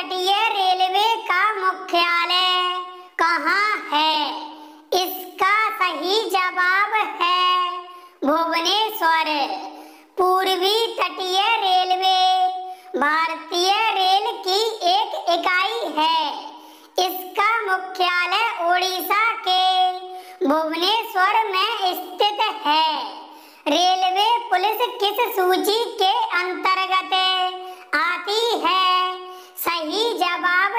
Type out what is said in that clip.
तटीय रेलवे का मुख्यालय कहाँ है इसका सही जवाब है भुवनेश्वर पूर्वी तटीय रेलवे भारतीय रेल की एक इकाई है इसका मुख्यालय ओडिशा के भुवनेश्वर में स्थित है रेलवे पुलिस किस सूची के अंतर्गत